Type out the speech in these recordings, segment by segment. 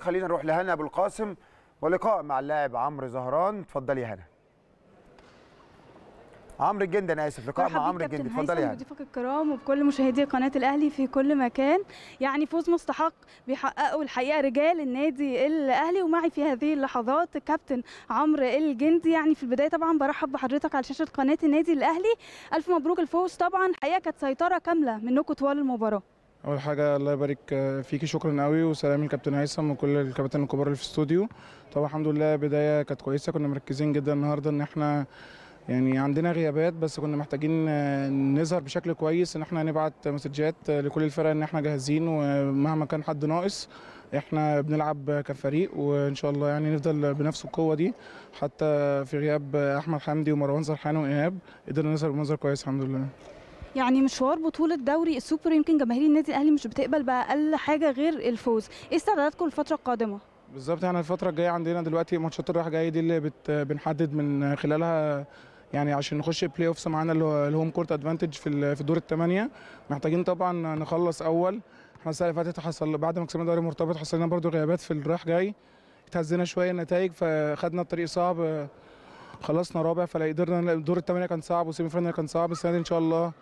خلينا نروح لهنا ابو القاسم ولقاء مع اللاعب عمرو زهران اتفضلي يا هنا عمرو الجندي انا اسف لقاء مع عمرو الجندي اتفضلي يعني بضيفك الكرام وبكل مشاهدي قناه الاهلي في كل مكان يعني فوز مستحق بيحققه الحقيقه رجال النادي الاهلي ومعي في هذه اللحظات الكابتن عمرو الجندي يعني في البدايه طبعا برحب بحضرتك على شاشه قناه النادي الاهلي الف مبروك الفوز طبعا الحقيقه كانت سيطره كامله منكم طوال المباراه اول حاجه الله يبارك آه، فيكي شكرا قوي وسلام الكابتن هيثم وكل الكباتن الكبار اللي في الاستوديو طبعا الحمد لله بدايه كانت كويسه كنا مركزين جدا النهارده ان احنا يعني عندنا غيابات بس كنا محتاجين آه، نظهر بشكل كويس ان احنا نبعت مسجات آه، لكل الفرق ان احنا جاهزين ومهما كان حد ناقص احنا بنلعب كفريق وان شاء الله يعني نفضل بنفس القوه دي حتى في غياب احمد حمدي ومروان سرحان وايهاب قدرنا نظهر بمنظر كويس الحمد لله يعني مشوار بطوله دوري السوبر يمكن جماهير النادي الاهلي مش بتقبل باقل حاجه غير الفوز ايه استعداداتكم للفترة القادمه بالظبط يعني الفتره الجايه عندنا دلوقتي ماتشات الرايح جايه دي اللي بت بنحدد من خلالها يعني عشان نخش بلاي اوفس معانا الهوم كورت ادفانتج في في دور الثمانيه محتاجين طبعا نخلص اول احنا السنه اللي فاتت حصل بعد ما كسبنا دوري مرتبط حصلنا برضو غيابات في الرايح جاي اتهزنا شويه النتائج فخدنا الطريق صعب خلصنا رابع فلا قدرنا دور الثمانيه كان صعب وسيمي فاينل كان صعب السنه دي ان شاء الله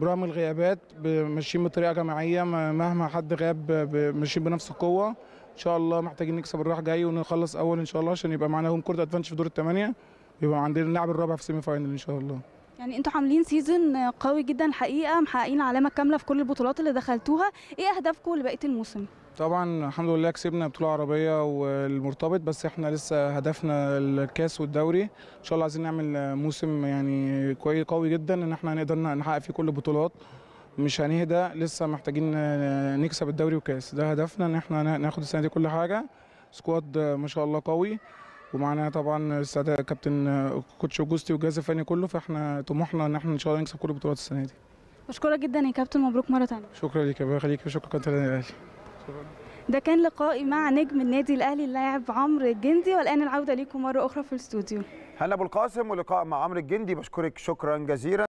برغم الغيابات ماشيين بطريقه جماعيه مهما حد غاب ماشيين بنفس القوه ان شاء الله محتاجين نكسب الراح جاي ونخلص اول ان شاء الله عشان يبقى معانا هوم كورت ادفانتج في دور الثمانيه يبقى عندنا اللاعب الرابع في السيمي فاينل ان شاء الله يعني انتوا عاملين سيزون قوي جدا الحقيقه محققين علامه كامله في كل البطولات اللي دخلتوها ايه اهدافكم لبقيه الموسم طبعا الحمد لله كسبنا بطوله عربيه والمرتبط بس احنا لسه هدفنا الكاس والدوري ان شاء الله عايزين نعمل موسم يعني كويس قوي جدا ان احنا هنقدر نحقق فيه كل البطولات مش هنهدى لسه محتاجين نكسب الدوري والكاس ده هدفنا ان احنا ناخد السنه دي كل حاجه سكواد ما شاء الله قوي ومعانا طبعا الاستاذ كابتن كوتش اوجوستي والجهاز الفني كله فاحنا طموحنا ان احنا ان شاء الله نكسب كل البطولات السنه دي بشكرك جدا يا كابتن مبروك مره ثانيه شكرا ليك الله يخليك وشكرا كابتن الاهلي ده كان لقائي مع نجم النادي الاهلي اللاعب عمرو الجندي والان العوده ليكم مره اخرى في الاستوديو هلا ابو القاسم ولقاء مع عمرو الجندي بشكرك شكرا جزيلا